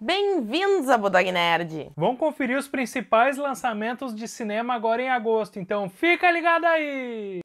Bem-vindos à Budog Nerd! Vamos conferir os principais lançamentos de cinema agora em agosto, então fica ligado aí!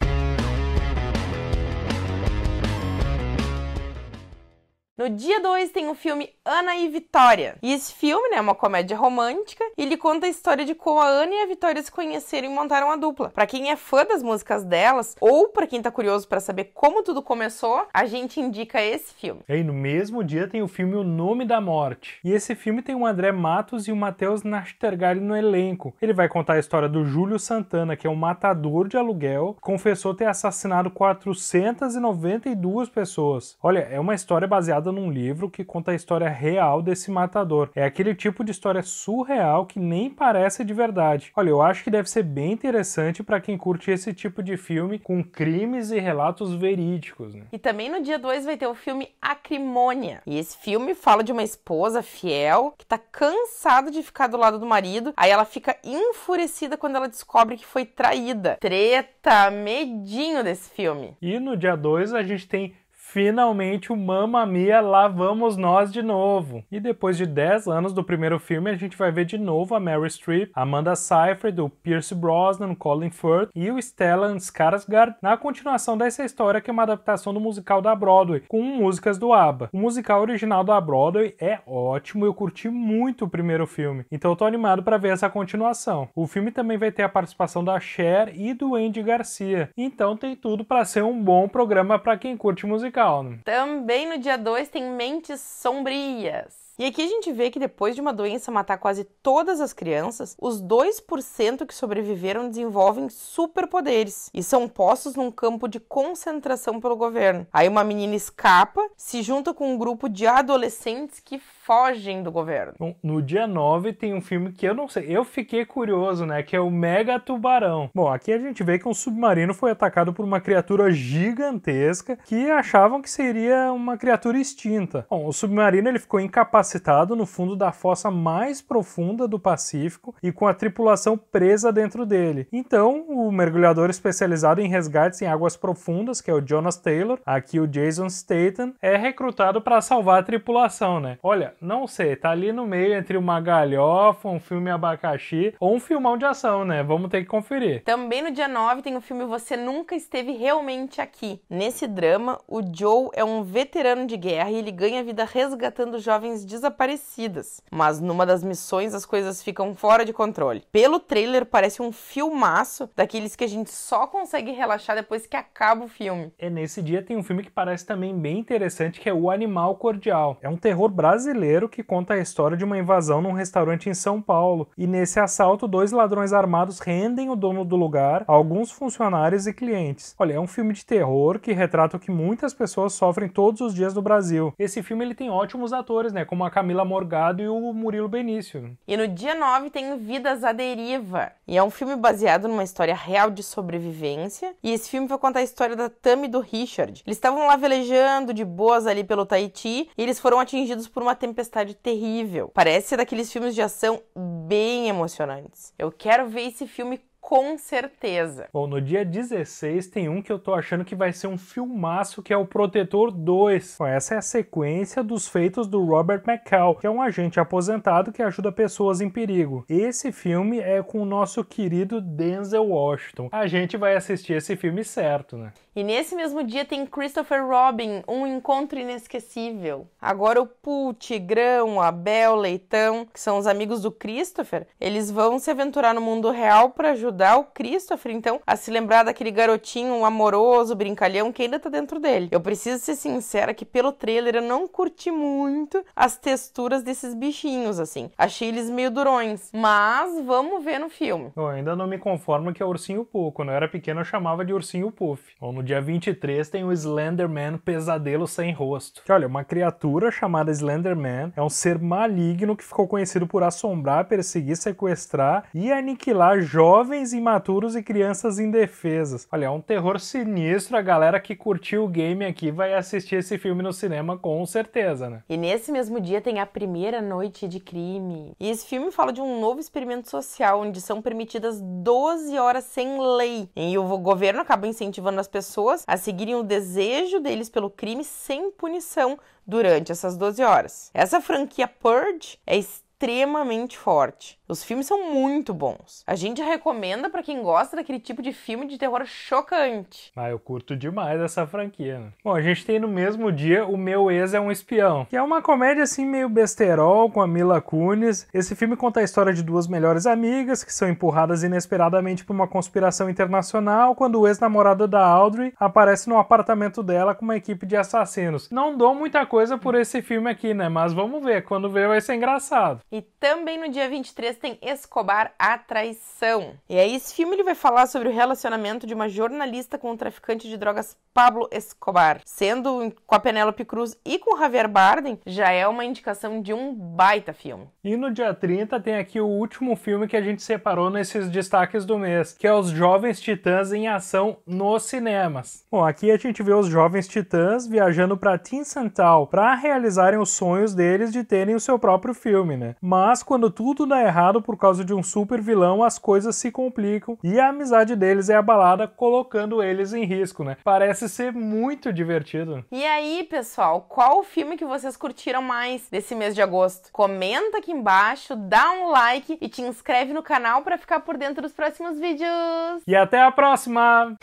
No dia 2 tem o filme Ana e Vitória. E esse filme, né, é uma comédia romântica, e ele conta a história de como a Ana e a Vitória se conheceram e montaram a dupla. Para quem é fã das músicas delas ou para quem tá curioso para saber como tudo começou, a gente indica esse filme. É, e aí, no mesmo dia tem o filme O Nome da Morte. E esse filme tem o André Matos e o Matheus Nastergalli no elenco. Ele vai contar a história do Júlio Santana, que é um matador de aluguel, confessou ter assassinado 492 pessoas. Olha, é uma história baseada baseada num livro que conta a história real desse matador. É aquele tipo de história surreal que nem parece de verdade. Olha, eu acho que deve ser bem interessante para quem curte esse tipo de filme com crimes e relatos verídicos. Né? E também no dia 2 vai ter o filme Acrimônia. E esse filme fala de uma esposa fiel que tá cansada de ficar do lado do marido, aí ela fica enfurecida quando ela descobre que foi traída. Treta, medinho desse filme. E no dia 2 a gente tem finalmente o Mamma Mia, lá vamos nós de novo. E depois de 10 anos do primeiro filme, a gente vai ver de novo a Mary Streep, Amanda Seyfried, o Pierce Brosnan, Colin Firth e o Stellan Skarsgård na continuação dessa história que é uma adaptação do musical da Broadway, com músicas do ABBA. O musical original da Broadway é ótimo, eu curti muito o primeiro filme, então eu tô animado para ver essa continuação. O filme também vai ter a participação da Cher e do Andy Garcia, então tem tudo para ser um bom programa para quem curte musical. Né? Também no dia 2 tem Mentes Sombrias. E aqui a gente vê que depois de uma doença matar quase todas as crianças, os 2% que sobreviveram desenvolvem superpoderes e são postos num campo de concentração pelo governo. Aí uma menina escapa, se junta com um grupo de adolescentes que fogem do governo. Bom, no dia 9 tem um filme que eu não sei, eu fiquei curioso, né, que é o Mega Tubarão. Bom, aqui a gente vê que um submarino foi atacado por uma criatura gigantesca que achavam que seria uma criatura extinta. Bom, o submarino ele ficou incapacitado incapacitado no fundo da fossa mais profunda do Pacífico e com a tripulação presa dentro dele. Então, o mergulhador especializado em resgates em águas profundas, que é o Jonas Taylor, aqui o Jason Statham, é recrutado para salvar a tripulação, né? Olha, não sei, tá ali no meio entre uma galhofa, um filme abacaxi ou um filmão de ação, né? Vamos ter que conferir. Também no dia 9 tem o filme Você Nunca Esteve Realmente Aqui. Nesse drama, o Joe é um veterano de guerra e ele ganha vida resgatando jovens desaparecidas, mas numa das missões as coisas ficam fora de controle. Pelo trailer parece um filmaço daqueles que a gente só consegue relaxar depois que acaba o filme. É nesse dia tem um filme que parece também bem interessante que é O Animal Cordial. É um terror brasileiro que conta a história de uma invasão num restaurante em São Paulo e nesse assalto dois ladrões armados rendem o dono do lugar, alguns funcionários e clientes. Olha, é um filme de terror que retrata o que muitas pessoas sofrem todos os dias no Brasil. Esse filme ele tem ótimos atores, né, como a Camila Morgado e o Murilo Benício. E no dia 9 tem Vidas à Deriva. E é um filme baseado numa história real de sobrevivência. E esse filme vai contar a história da Tammy e do Richard. Eles estavam lá velejando de boas ali pelo Tahiti e eles foram atingidos por uma tempestade terrível. Parece ser daqueles filmes de ação bem emocionantes. Eu quero ver esse filme com certeza. Bom, no dia 16 tem um que eu tô achando que vai ser um filmaço, que é o Protetor 2. Bom, essa é a sequência dos feitos do Robert McCall, que é um agente aposentado que ajuda pessoas em perigo. Esse filme é com o nosso querido Denzel Washington. A gente vai assistir esse filme certo, né? E nesse mesmo dia tem Christopher Robin, Um Encontro Inesquecível. Agora o Pul, Tigrão, Abel, Leitão, que são os amigos do Christopher, eles vão se aventurar no mundo real para ajudar ajudar o Christopher, então, a se lembrar daquele garotinho amoroso, brincalhão que ainda tá dentro dele. Eu preciso ser sincera que pelo trailer eu não curti muito as texturas desses bichinhos, assim. Achei eles meio durões. Mas vamos ver no filme. Eu ainda não me conformo que é ursinho Pooh. Quando eu era pequeno eu chamava de ursinho Puff. Ou no dia 23 tem o Slenderman Pesadelo Sem Rosto. Que, olha, uma criatura chamada Slenderman é um ser maligno que ficou conhecido por assombrar, perseguir, sequestrar e aniquilar jovens jovens imaturos e crianças indefesas. Olha, é um terror sinistro. A galera que curtiu o game aqui vai assistir esse filme no cinema com certeza, né? E nesse mesmo dia tem a primeira noite de crime. E esse filme fala de um novo experimento social onde são permitidas 12 horas sem lei. E o governo acaba incentivando as pessoas a seguirem o desejo deles pelo crime sem punição durante essas 12 horas. Essa franquia Purge é extremamente forte. Os filmes são muito bons. A gente recomenda para quem gosta daquele tipo de filme de terror chocante. Ah, eu curto demais essa franquia. Né? Bom, a gente tem no mesmo dia O Meu Ex é um Espião, que é uma comédia assim meio besterol com a Mila Kunis. Esse filme conta a história de duas melhores amigas que são empurradas inesperadamente por uma conspiração internacional quando o ex-namorado da Audrey aparece no apartamento dela com uma equipe de assassinos. Não dou muita coisa por esse filme aqui, né? Mas vamos ver, quando ver vai ser engraçado. E também no dia 23 Justin Escobar, A Traição. E aí, esse filme ele vai falar sobre o relacionamento de uma jornalista com um traficante de drogas Pablo Escobar, sendo com a Penélope Cruz e com Javier Bardem, já é uma indicação de um baita filme. E no dia 30 tem aqui o último filme que a gente separou nesses destaques do mês, que é Os Jovens Titãs em Ação nos Cinemas. Bom, aqui a gente vê os jovens titãs viajando para Tinsantal para realizarem os sonhos deles de terem o seu próprio filme, né? Mas quando tudo dá errado por causa de um super vilão, as coisas se complicam e a amizade deles é abalada, colocando eles em risco, né? Parece parece ser muito divertido. E aí, pessoal, qual o filme que vocês curtiram mais desse mês de agosto? Comenta aqui embaixo, dá um like e te inscreve no canal para ficar por dentro dos próximos vídeos. E até a próxima!